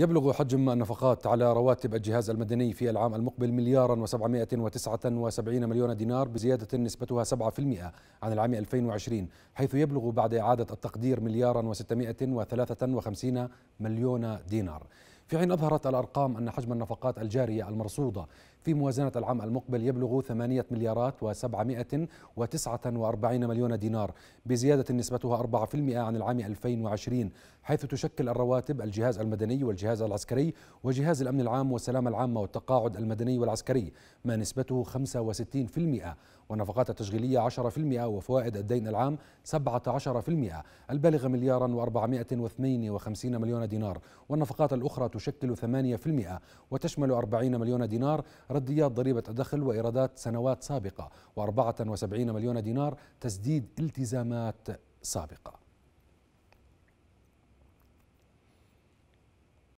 يبلغ حجم النفقات على رواتب الجهاز المدني في العام المقبل مليارا و779 مليون دينار بزيادة نسبتها 7% عن العام 2020 حيث يبلغ بعد إعادة التقدير مليارا و653 مليون دينار في حين أظهرت الأرقام أن حجم النفقات الجارية المرصودة في موازنة العام المقبل يبلغ 8 مليارات و749 مليون دينار بزيادة نسبتها 4% عن العام 2020 حيث تشكل الرواتب الجهاز المدني والجهاز العسكري وجهاز الأمن العام والسلامة العامة والتقاعد المدني والعسكري ما نسبته 65% والنفقات التشغيلية 10% وفوائد الدين العام 17% البالغة مليارا و452 مليون دينار والنفقات الأخرى تشكل 8% وتشمل 40 مليون دينار رديات ضريبة دخل وإيرادات سنوات سابقة و74 مليون دينار تسديد التزامات سابقه